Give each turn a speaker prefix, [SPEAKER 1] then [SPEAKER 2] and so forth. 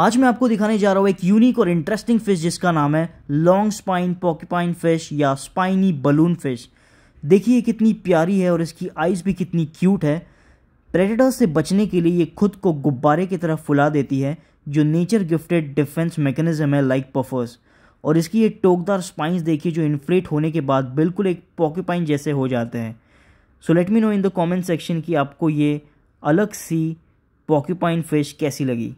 [SPEAKER 1] आज मैं आपको दिखाने जा रहा हूँ एक यूनिक और इंटरेस्टिंग फिश जिसका नाम है लॉन्ग स्पाइन पॉकीपाइन फिश या स्पाइनी बलून फिश देखिए कितनी प्यारी है और इसकी आइज़ भी कितनी क्यूट है प्रेडेटर से बचने के लिए ये खुद को गुब्बारे की तरह फुला देती है जो नेचर गिफ्टेड डिफेंस मैकेनिज्म है लाइक पफर्स और इसकी ये टोकदार स्पाइंस देखिए जो इन्फ्लेट होने के बाद बिल्कुल एक पॉकीपाइन जैसे हो जाते हैं so let me know in the comment section कि आपको ये अलग सी पॉकीपाइन फिश कैसी लगी